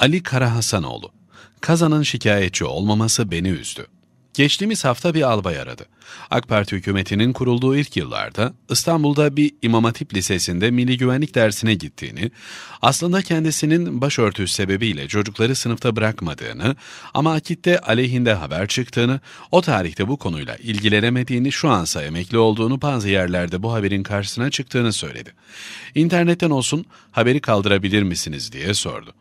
Ali Kara Hasanoğlu, Kazan'ın şikayetçi olmaması beni üzdü. Geçtiğimiz hafta bir albay aradı. AK Parti hükümetinin kurulduğu ilk yıllarda İstanbul'da bir İmam Hatip Lisesi'nde milli güvenlik dersine gittiğini, aslında kendisinin başörtüsü sebebiyle çocukları sınıfta bırakmadığını ama akitte aleyhinde haber çıktığını, o tarihte bu konuyla ilgilenemediğini, şu ansa emekli olduğunu bazı yerlerde bu haberin karşısına çıktığını söyledi. İnternetten olsun haberi kaldırabilir misiniz diye sordu.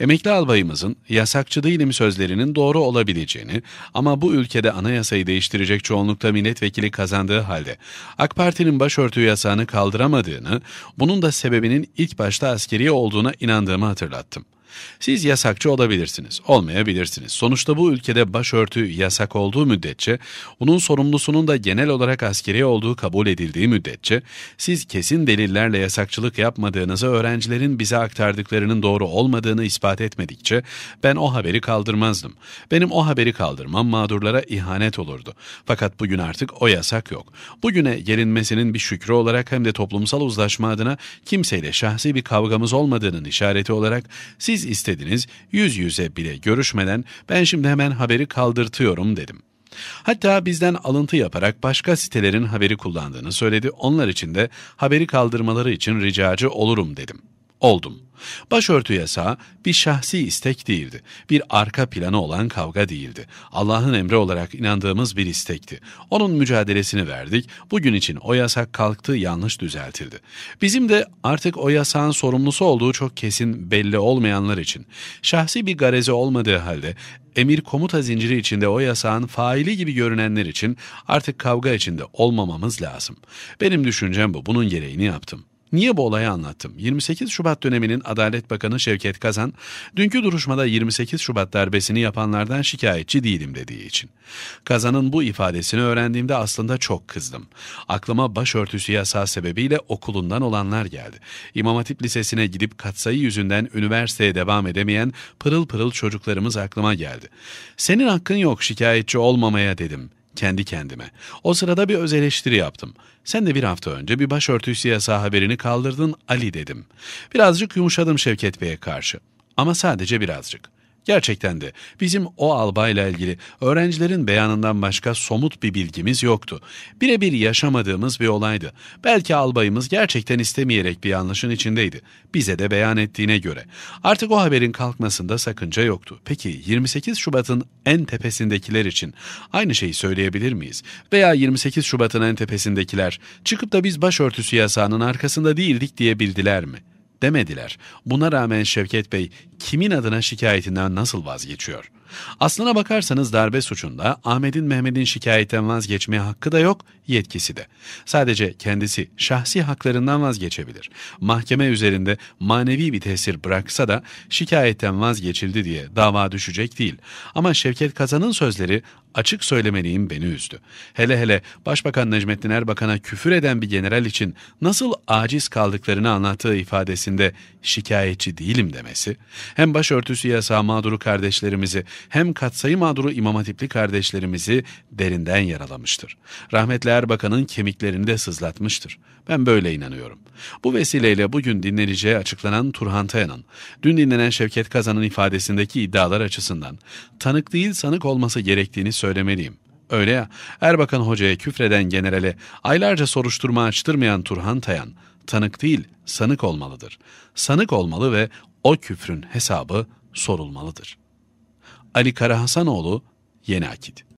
Emekli albayımızın yasakçı değilim sözlerinin doğru olabileceğini ama bu ülkede anayasayı değiştirecek çoğunlukta milletvekili kazandığı halde AK Parti'nin başörtü yasağını kaldıramadığını, bunun da sebebinin ilk başta askeri olduğuna inandığımı hatırlattım. Siz yasakçı olabilirsiniz, olmayabilirsiniz. Sonuçta bu ülkede başörtü yasak olduğu müddetçe, onun sorumlusunun da genel olarak askeri olduğu kabul edildiği müddetçe, siz kesin delillerle yasakçılık yapmadığınızı öğrencilerin bize aktardıklarının doğru olmadığını ispat etmedikçe ben o haberi kaldırmazdım. Benim o haberi kaldırmam mağdurlara ihanet olurdu. Fakat bugün artık o yasak yok. Bugüne gelinmesinin bir şükrü olarak hem de toplumsal uzlaşma adına kimseyle şahsi bir kavgamız olmadığının işareti olarak siz istediniz, yüz yüze bile görüşmeden ben şimdi hemen haberi kaldırtıyorum dedim. Hatta bizden alıntı yaparak başka sitelerin haberi kullandığını söyledi. Onlar için de haberi kaldırmaları için ricacı olurum dedim.'' oldum. Başörtü yasağı bir şahsi istek değildi. Bir arka planı olan kavga değildi. Allah'ın emri olarak inandığımız bir istekti. Onun mücadelesini verdik. Bugün için o yasak kalktı, yanlış düzeltildi. Bizim de artık o yasağın sorumlusu olduğu çok kesin belli olmayanlar için şahsi bir garezi olmadığı halde emir komuta zinciri içinde o yasağın faili gibi görünenler için artık kavga içinde olmamamız lazım. Benim düşüncem bu. Bunun gereğini yaptım. Niye bu olayı anlattım? 28 Şubat döneminin Adalet Bakanı Şevket Kazan, dünkü duruşmada 28 Şubat darbesini yapanlardan şikayetçi değilim dediği için. Kazan'ın bu ifadesini öğrendiğimde aslında çok kızdım. Aklıma başörtüsü yasağı sebebiyle okulundan olanlar geldi. İmam Hatip Lisesi'ne gidip katsayı yüzünden üniversiteye devam edemeyen pırıl pırıl çocuklarımız aklıma geldi. Senin hakkın yok şikayetçi olmamaya dedim kendi kendime. O sırada bir öz eleştiri yaptım. Sen de bir hafta önce bir başörtüsü yasağı haberini kaldırdın Ali dedim. Birazcık yumuşadım Şevket Bey'e karşı. Ama sadece birazcık. Gerçekten de bizim o albayla ilgili öğrencilerin beyanından başka somut bir bilgimiz yoktu. Birebir yaşamadığımız bir olaydı. Belki albayımız gerçekten istemeyerek bir yanlışın içindeydi. Bize de beyan ettiğine göre. Artık o haberin kalkmasında sakınca yoktu. Peki 28 Şubat'ın en tepesindekiler için aynı şeyi söyleyebilir miyiz? Veya 28 Şubat'ın en tepesindekiler çıkıp da biz başörtüsü yasağının arkasında değildik diyebildiler mi?'' demediler. Buna rağmen Şevket Bey kimin adına şikayetinden nasıl vazgeçiyor? Aslına bakarsanız darbe suçunda Ahmet'in Mehmet'in şikayetten vazgeçmeye hakkı da yok, yetkisi de. Sadece kendisi şahsi haklarından vazgeçebilir. Mahkeme üzerinde manevi bir tesir bıraksa da şikayetten vazgeçildi diye dava düşecek değil. Ama Şevket Kazan'ın sözleri açık söylemeliyim beni üzdü. Hele hele Başbakan Necmettin Erbakan'a küfür eden bir general için nasıl aciz kaldıklarını anlattığı ifadesinde şikayetçi değilim demesi, hem başörtüsü yasağı mağduru kardeşlerimizi hem katsayı mağduru İmam Hatipli kardeşlerimizi derinden yaralamıştır. Rahmetli Erbakan'ın kemiklerini de sızlatmıştır. Ben böyle inanıyorum. Bu vesileyle bugün dinleneceği açıklanan Turhan Tayan'ın, dün dinlenen Şevket Kazan'ın ifadesindeki iddialar açısından tanık değil sanık olması gerektiğini söylemeliyim. Öyle ya, Erbakan Hoca'ya küfreden generale aylarca soruşturma açtırmayan Turhan Tayan, tanık değil sanık olmalıdır. Sanık olmalı ve o küfrün hesabı sorulmalıdır.'' Ali Karahasanoğlu, Yeni Akit.